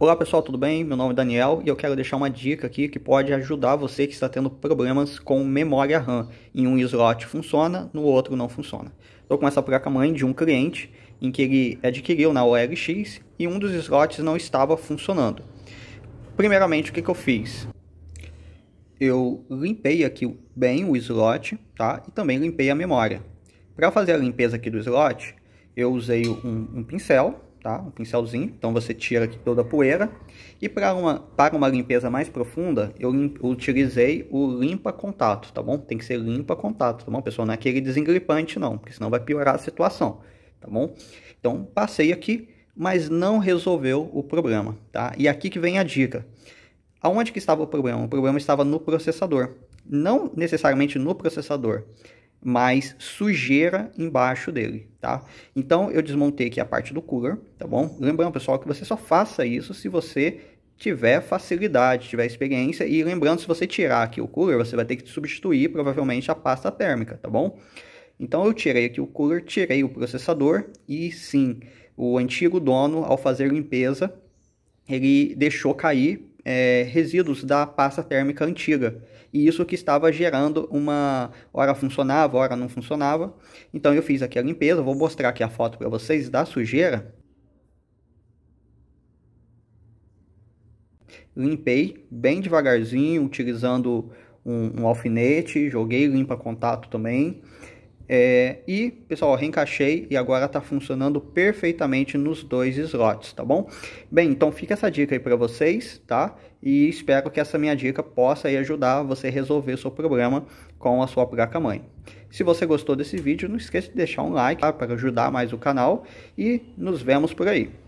Olá pessoal, tudo bem? Meu nome é Daniel e eu quero deixar uma dica aqui que pode ajudar você que está tendo problemas com memória RAM. Em um slot funciona, no outro não funciona. Estou com essa placa-mãe de um cliente em que ele adquiriu na OLX e um dos slots não estava funcionando. Primeiramente, o que, que eu fiz? Eu limpei aqui bem o slot tá? e também limpei a memória. Para fazer a limpeza aqui do slot, eu usei um, um pincel tá? Um pincelzinho. Então você tira aqui toda a poeira. E para uma, para uma limpeza mais profunda, eu, eu utilizei o limpa contato, tá bom? Tem que ser limpa contato, tá bom, pessoal? Não é aquele desengripante não, porque senão vai piorar a situação, tá bom? Então passei aqui, mas não resolveu o problema, tá? E aqui que vem a dica. Aonde que estava o problema? O problema estava no processador. Não necessariamente no processador, mais sujeira embaixo dele, tá? Então, eu desmontei aqui a parte do cooler, tá bom? Lembrando, pessoal, que você só faça isso se você tiver facilidade, tiver experiência. E lembrando, se você tirar aqui o cooler, você vai ter que substituir, provavelmente, a pasta térmica, tá bom? Então, eu tirei aqui o cooler, tirei o processador e, sim, o antigo dono, ao fazer limpeza, ele deixou cair é, resíduos da pasta térmica antiga. E isso que estava gerando uma. hora funcionava, hora não funcionava. Então eu fiz aqui a limpeza, vou mostrar aqui a foto para vocês da sujeira. Limpei bem devagarzinho, utilizando um, um alfinete, joguei limpa contato também. É, e, pessoal, reencaixei e agora está funcionando perfeitamente nos dois slots, tá bom? Bem, então fica essa dica aí para vocês, tá? E espero que essa minha dica possa aí ajudar você a resolver seu problema com a sua placa-mãe. Se você gostou desse vídeo, não esqueça de deixar um like tá? para ajudar mais o canal e nos vemos por aí.